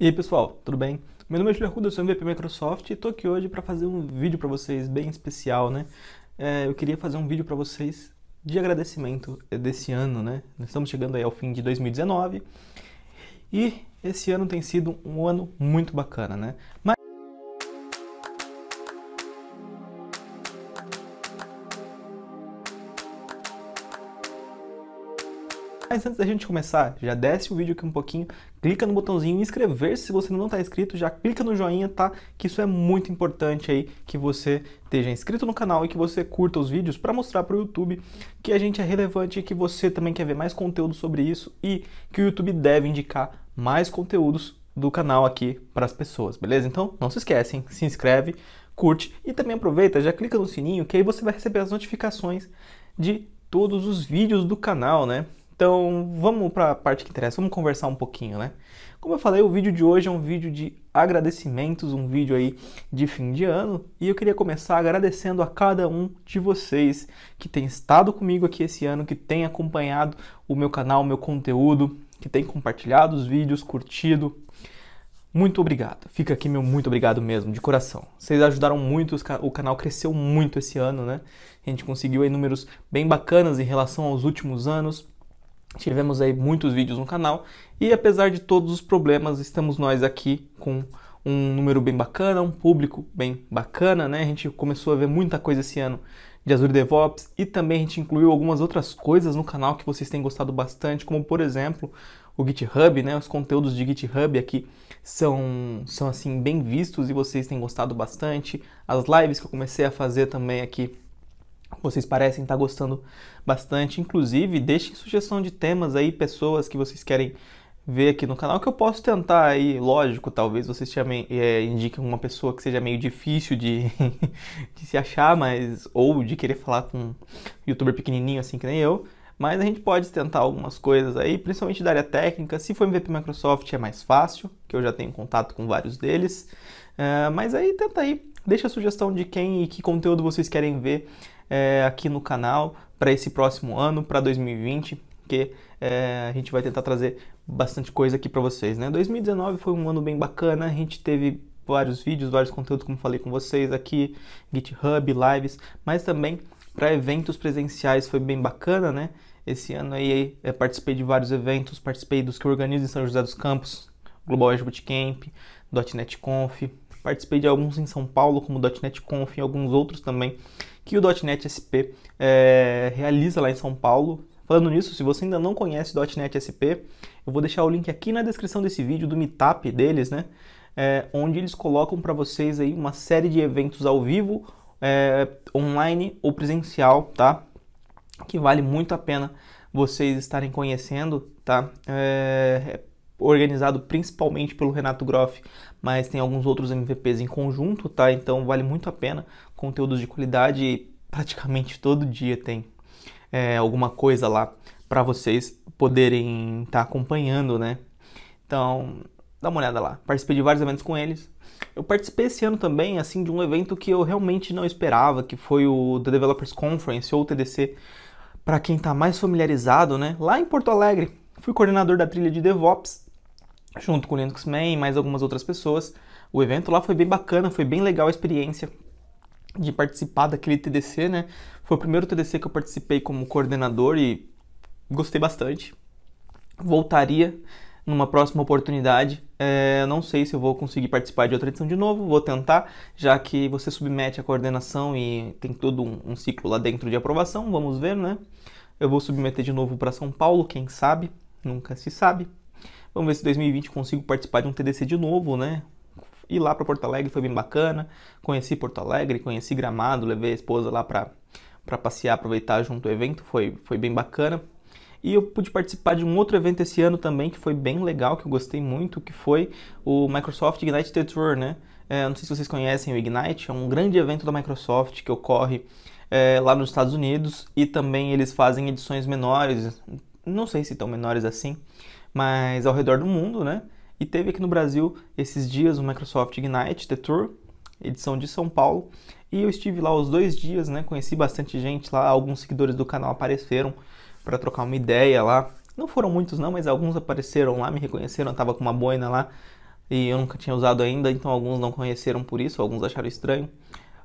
E aí pessoal, tudo bem? Meu nome é Julio Arruda, eu sou MVP Microsoft e estou aqui hoje para fazer um vídeo para vocês bem especial, né? É, eu queria fazer um vídeo para vocês de agradecimento desse ano, né? Nós estamos chegando aí ao fim de 2019 e esse ano tem sido um ano muito bacana, né? Mas Mas antes da gente começar, já desce o vídeo aqui um pouquinho, clica no botãozinho inscrever-se se você não está inscrito, já clica no joinha, tá? Que isso é muito importante aí que você esteja inscrito no canal e que você curta os vídeos para mostrar para o YouTube que a gente é relevante e que você também quer ver mais conteúdo sobre isso e que o YouTube deve indicar mais conteúdos do canal aqui para as pessoas, beleza? Então não se esquecem, se inscreve, curte e também aproveita, já clica no sininho que aí você vai receber as notificações de todos os vídeos do canal, né? Então vamos para a parte que interessa, vamos conversar um pouquinho, né? Como eu falei, o vídeo de hoje é um vídeo de agradecimentos, um vídeo aí de fim de ano, e eu queria começar agradecendo a cada um de vocês que tem estado comigo aqui esse ano, que tem acompanhado o meu canal, o meu conteúdo, que tem compartilhado os vídeos, curtido. Muito obrigado. Fica aqui meu muito obrigado mesmo, de coração. Vocês ajudaram muito, o canal cresceu muito esse ano, né? A gente conseguiu aí números bem bacanas em relação aos últimos anos Tivemos aí muitos vídeos no canal e apesar de todos os problemas, estamos nós aqui com um número bem bacana, um público bem bacana, né? A gente começou a ver muita coisa esse ano de Azure DevOps e também a gente incluiu algumas outras coisas no canal que vocês têm gostado bastante, como por exemplo o GitHub, né? Os conteúdos de GitHub aqui são, são assim bem vistos e vocês têm gostado bastante. As lives que eu comecei a fazer também aqui vocês parecem estar gostando bastante. Inclusive, deixem sugestão de temas aí, pessoas que vocês querem ver aqui no canal, que eu posso tentar aí, lógico, talvez vocês chamem, é, indiquem uma pessoa que seja meio difícil de, de se achar, mas. ou de querer falar com um youtuber pequenininho assim que nem eu. Mas a gente pode tentar algumas coisas aí, principalmente da área técnica. Se for MVP Microsoft é mais fácil, que eu já tenho contato com vários deles. Uh, mas aí tenta aí, deixa a sugestão de quem e que conteúdo vocês querem ver é, aqui no canal para esse próximo ano, para 2020, que é, a gente vai tentar trazer bastante coisa aqui para vocês, né? 2019 foi um ano bem bacana, a gente teve vários vídeos, vários conteúdos, como falei com vocês aqui, GitHub, lives, mas também para eventos presenciais foi bem bacana, né? Esse ano aí é, participei de vários eventos, participei dos que organizo em São José dos Campos, Global Edge Bootcamp, .NET Conf, participei de alguns em São Paulo, como .NET Conf e alguns outros também que o .NET SP é, realiza lá em São Paulo. Falando nisso, se você ainda não conhece .NET SP, eu vou deixar o link aqui na descrição desse vídeo do Meetup deles, né? É, onde eles colocam para vocês aí uma série de eventos ao vivo, é, online ou presencial, tá? Que vale muito a pena vocês estarem conhecendo, tá? É, organizado principalmente pelo Renato Groff, mas tem alguns outros MVPs em conjunto, tá? Então vale muito a pena. Conteúdos de qualidade praticamente todo dia tem é, alguma coisa lá para vocês poderem estar tá acompanhando, né? Então dá uma olhada lá. Participei de vários eventos com eles. Eu participei esse ano também, assim, de um evento que eu realmente não esperava, que foi o The Developers Conference ou o TDC. Para quem está mais familiarizado, né? Lá em Porto Alegre, fui coordenador da trilha de DevOps junto com o Linux Man e mais algumas outras pessoas. O evento lá foi bem bacana, foi bem legal a experiência de participar daquele TDC, né? Foi o primeiro TDC que eu participei como coordenador e gostei bastante. Voltaria numa próxima oportunidade. É, não sei se eu vou conseguir participar de outra edição de novo, vou tentar, já que você submete a coordenação e tem todo um, um ciclo lá dentro de aprovação, vamos ver, né? Eu vou submeter de novo para São Paulo, quem sabe? Nunca se sabe. Vamos ver se 2020 consigo participar de um TDC de novo, né? Ir lá para Porto Alegre foi bem bacana. Conheci Porto Alegre, conheci Gramado, levei a esposa lá para para passear, aproveitar junto o evento, foi, foi bem bacana. E eu pude participar de um outro evento esse ano também, que foi bem legal, que eu gostei muito, que foi o Microsoft Ignite The Tour, né? É, não sei se vocês conhecem o Ignite, é um grande evento da Microsoft que ocorre é, lá nos Estados Unidos e também eles fazem edições menores, não sei se tão menores assim, mas ao redor do mundo, né? E teve aqui no Brasil esses dias o Microsoft Ignite The Tour, edição de São Paulo, e eu estive lá os dois dias, né? Conheci bastante gente lá, alguns seguidores do canal apareceram para trocar uma ideia lá. Não foram muitos não, mas alguns apareceram lá, me reconheceram, eu tava com uma boina lá e eu nunca tinha usado ainda, então alguns não conheceram por isso, alguns acharam estranho.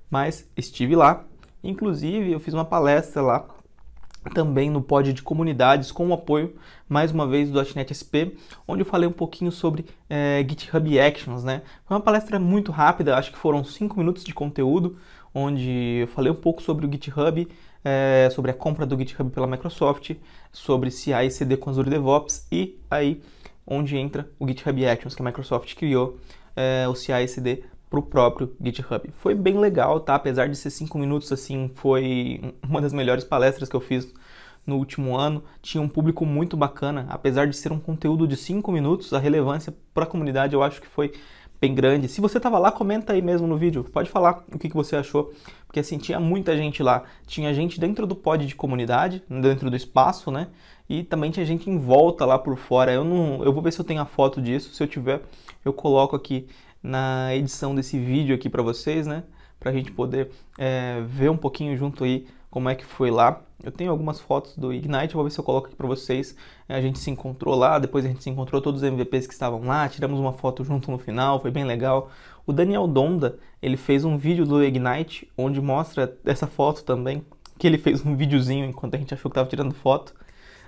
Mas estive lá, inclusive eu fiz uma palestra lá também no pod de comunidades com o apoio, mais uma vez, do .NET SP, onde eu falei um pouquinho sobre é, GitHub Actions, né? Foi uma palestra muito rápida, acho que foram 5 minutos de conteúdo, onde eu falei um pouco sobre o GitHub, é, sobre a compra do GitHub pela Microsoft, sobre CI e CD com Azure DevOps e aí onde entra o GitHub Actions que a Microsoft criou, é, o CI e CD para o próprio GitHub. Foi bem legal, tá? Apesar de ser cinco minutos, assim, foi uma das melhores palestras que eu fiz no último ano. Tinha um público muito bacana, apesar de ser um conteúdo de cinco minutos, a relevância para a comunidade eu acho que foi bem grande. Se você estava lá, comenta aí mesmo no vídeo, pode falar o que, que você achou, porque assim, tinha muita gente lá. Tinha gente dentro do pod de comunidade, dentro do espaço, né? E também tinha gente em volta lá por fora. Eu não, eu vou ver se eu tenho a foto disso, se eu tiver, eu coloco aqui na edição desse vídeo aqui para vocês, né? Para a gente poder é, ver um pouquinho junto aí como é que foi lá. Eu tenho algumas fotos do Ignite, vou ver se eu coloco aqui para vocês. É, a gente se encontrou lá, depois a gente se encontrou todos os MVPs que estavam lá, tiramos uma foto junto no final, foi bem legal. O Daniel Donda, ele fez um vídeo do Ignite, onde mostra essa foto também, que ele fez um videozinho enquanto a gente achou que estava tirando foto.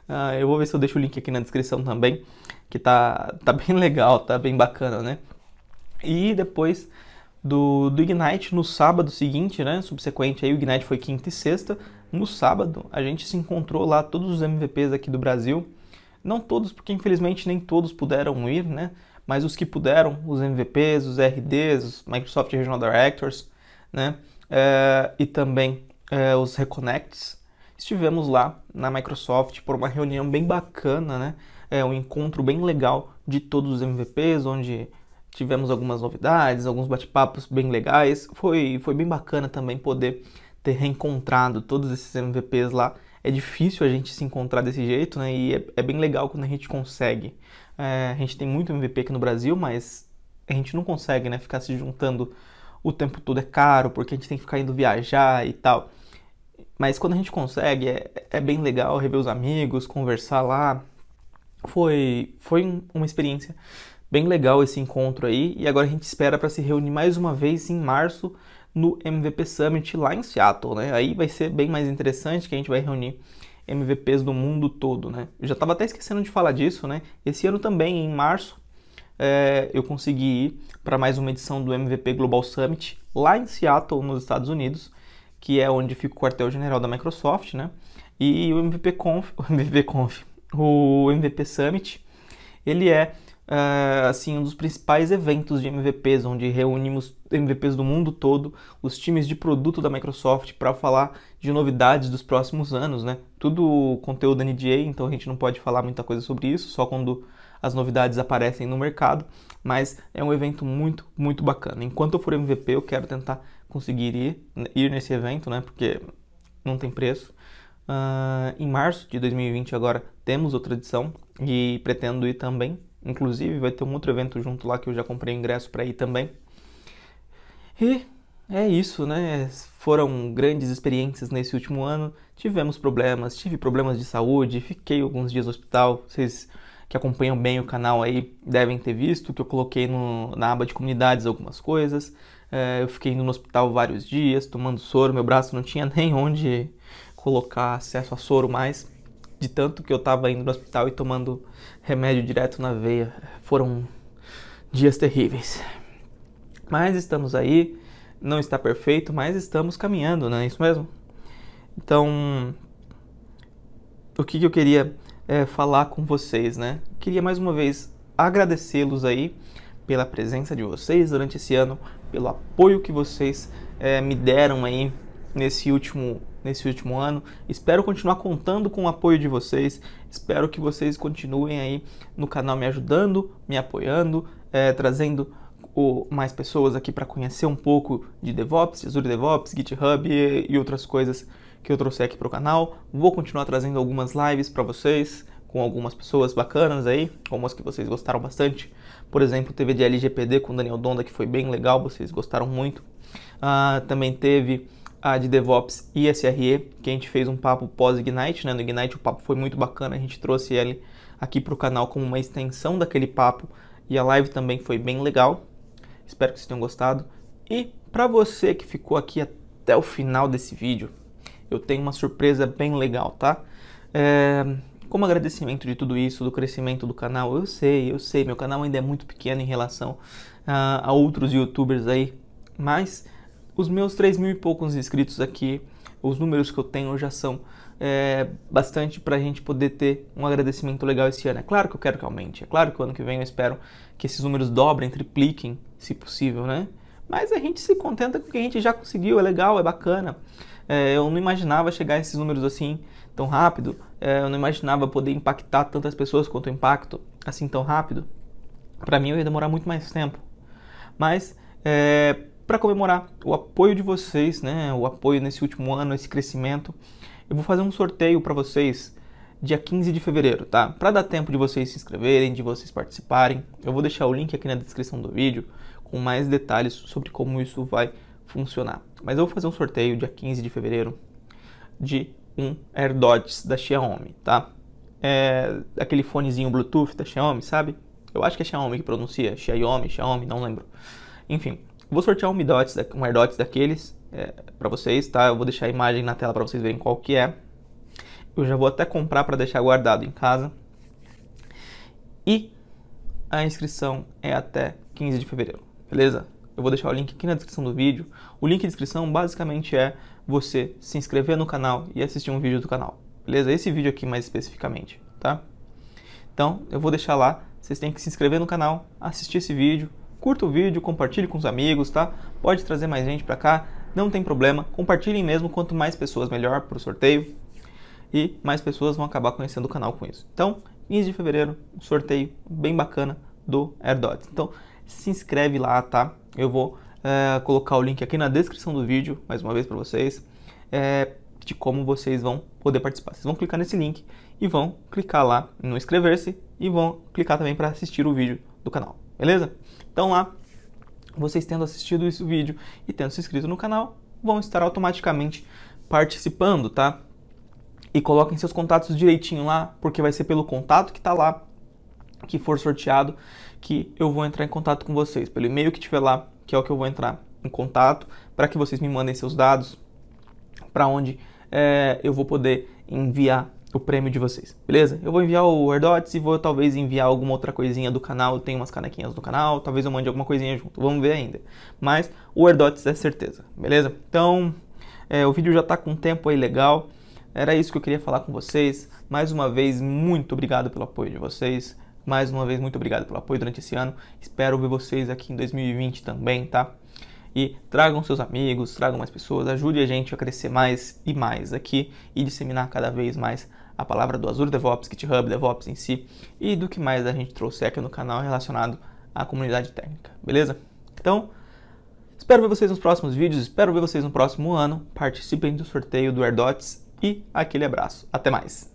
Uh, eu vou ver se eu deixo o link aqui na descrição também, que tá, tá bem legal, tá bem bacana, né? E depois do, do Ignite, no sábado seguinte, né, subsequente aí, o Ignite foi quinta e sexta, no sábado a gente se encontrou lá, todos os MVPs aqui do Brasil, não todos, porque infelizmente nem todos puderam ir, né, mas os que puderam, os MVPs, os RDs, os Microsoft Regional Directors, né, é, e também é, os Reconnects, estivemos lá na Microsoft por uma reunião bem bacana, né, é um encontro bem legal de todos os MVPs, onde tivemos algumas novidades, alguns bate-papos bem legais. Foi, foi bem bacana também poder ter reencontrado todos esses MVPs lá. É difícil a gente se encontrar desse jeito, né? E é, é bem legal quando a gente consegue. É, a gente tem muito MVP aqui no Brasil, mas a gente não consegue, né? Ficar se juntando o tempo todo é caro, porque a gente tem que ficar indo viajar e tal. Mas quando a gente consegue, é, é bem legal rever os amigos, conversar lá. Foi, foi uma experiência Bem legal esse encontro aí e agora a gente espera para se reunir mais uma vez em março no MVP Summit lá em Seattle, né? Aí vai ser bem mais interessante que a gente vai reunir MVPs do mundo todo, né? Eu já estava até esquecendo de falar disso, né? Esse ano também, em março, é, eu consegui ir para mais uma edição do MVP Global Summit lá em Seattle, nos Estados Unidos, que é onde fica o quartel-general da Microsoft, né? E o MVP Conf, o MVP Conf, o MVP Summit, ele é uh, assim um dos principais eventos de MVPs, onde reunimos MVPs do mundo todo, os times de produto da Microsoft para falar de novidades dos próximos anos, né? Tudo conteúdo NDA, então a gente não pode falar muita coisa sobre isso, só quando as novidades aparecem no mercado, mas é um evento muito, muito bacana. Enquanto eu for MVP, eu quero tentar conseguir ir, ir nesse evento, né? Porque não tem preço. Uh, em março de 2020 agora temos outra edição e pretendo ir também. Inclusive, vai ter um outro evento junto lá que eu já comprei ingresso para ir também. E é isso, né? Foram grandes experiências nesse último ano. Tivemos problemas, tive problemas de saúde, fiquei alguns dias no hospital. Vocês que acompanham bem o canal aí devem ter visto que eu coloquei no, na aba de comunidades algumas coisas. É, eu fiquei indo no hospital vários dias, tomando soro, meu braço não tinha nem onde colocar acesso a soro mais de tanto que eu estava indo no hospital e tomando remédio direto na veia. Foram dias terríveis. Mas estamos aí, não está perfeito, mas estamos caminhando, não é isso mesmo? Então, o que, que eu queria é, falar com vocês, né? Queria mais uma vez agradecê-los aí pela presença de vocês durante esse ano, pelo apoio que vocês é, me deram aí nesse último, nesse último ano. Espero continuar contando com o apoio de vocês. Espero que vocês continuem aí no canal me ajudando, me apoiando, é, trazendo o, mais pessoas aqui para conhecer um pouco de DevOps, Azure DevOps, GitHub e, e outras coisas que eu trouxe aqui para o canal. Vou continuar trazendo algumas lives para vocês com algumas pessoas bacanas aí, como as que vocês gostaram bastante. Por exemplo, teve de LGPD com Daniel Donda, que foi bem legal, vocês gostaram muito. Uh, também teve a de DevOps e SRE, que a gente fez um papo pós-Ignite, né? No Ignite o papo foi muito bacana, a gente trouxe ele aqui para o canal como uma extensão daquele papo e a live também foi bem legal. Espero que vocês tenham gostado. E para você que ficou aqui até o final desse vídeo, eu tenho uma surpresa bem legal, tá? É, como agradecimento de tudo isso, do crescimento do canal, eu sei, eu sei, meu canal ainda é muito pequeno em relação ah, a outros youtubers aí, mas os meus 3 mil e poucos inscritos aqui, os números que eu tenho já são é, bastante para a gente poder ter um agradecimento legal esse ano. É claro que eu quero que aumente, é claro que o ano que vem eu espero que esses números dobrem, tripliquem, se possível, né? Mas a gente se contenta com o que a gente já conseguiu, é legal, é bacana. É, eu não imaginava chegar a esses números assim tão rápido, é, eu não imaginava poder impactar tantas pessoas quanto o impacto assim tão rápido. Para mim eu ia demorar muito mais tempo. Mas é, para comemorar o apoio de vocês, né, o apoio nesse último ano, esse crescimento, eu vou fazer um sorteio para vocês dia 15 de fevereiro, tá? Para dar tempo de vocês se inscreverem, de vocês participarem, eu vou deixar o link aqui na descrição do vídeo com mais detalhes sobre como isso vai funcionar. Mas eu vou fazer um sorteio dia 15 de fevereiro de um AirDots da Xiaomi, tá? É aquele fonezinho Bluetooth da Xiaomi, sabe? Eu acho que é Xiaomi que pronuncia, Xiaomi, Xiaomi, não lembro. Enfim, Vou sortear um Midots, um daqueles é, para vocês, tá? Eu vou deixar a imagem na tela para vocês verem qual que é. Eu já vou até comprar para deixar guardado em casa. E a inscrição é até 15 de fevereiro, beleza? Eu vou deixar o link aqui na descrição do vídeo. O link de inscrição basicamente é você se inscrever no canal e assistir um vídeo do canal, beleza? Esse vídeo aqui mais especificamente, tá? Então, eu vou deixar lá. Vocês têm que se inscrever no canal, assistir esse vídeo, Curta o vídeo, compartilhe com os amigos, tá? Pode trazer mais gente para cá, não tem problema. Compartilhem mesmo, quanto mais pessoas melhor para o sorteio. E mais pessoas vão acabar conhecendo o canal com isso. Então, 15 de fevereiro, um sorteio bem bacana do AirDots. Então, se inscreve lá, tá? Eu vou é, colocar o link aqui na descrição do vídeo, mais uma vez para vocês, é, de como vocês vão poder participar. Vocês vão clicar nesse link e vão clicar lá no inscrever-se e vão clicar também para assistir o vídeo do canal. Beleza? Então lá, vocês tendo assistido esse vídeo e tendo se inscrito no canal, vão estar automaticamente participando, tá? E coloquem seus contatos direitinho lá, porque vai ser pelo contato que tá lá, que for sorteado, que eu vou entrar em contato com vocês. Pelo e-mail que tiver lá, que é o que eu vou entrar em contato, para que vocês me mandem seus dados, para onde é, eu vou poder enviar o prêmio de vocês, beleza? Eu vou enviar o AirDots e vou talvez enviar alguma outra coisinha do canal, tem umas canequinhas do canal, talvez eu mande alguma coisinha junto, vamos ver ainda. Mas o AirDots é certeza, beleza? Então, é, o vídeo já tá com um tempo aí legal, era isso que eu queria falar com vocês. Mais uma vez, muito obrigado pelo apoio de vocês. Mais uma vez, muito obrigado pelo apoio durante esse ano. Espero ver vocês aqui em 2020 também, tá? e tragam seus amigos, tragam mais pessoas, ajude a gente a crescer mais e mais aqui e disseminar cada vez mais a palavra do Azure DevOps, GitHub, DevOps em si e do que mais a gente trouxe aqui no canal relacionado à comunidade técnica, beleza? Então, espero ver vocês nos próximos vídeos, espero ver vocês no próximo ano, participem do sorteio do AirDots e aquele abraço. Até mais!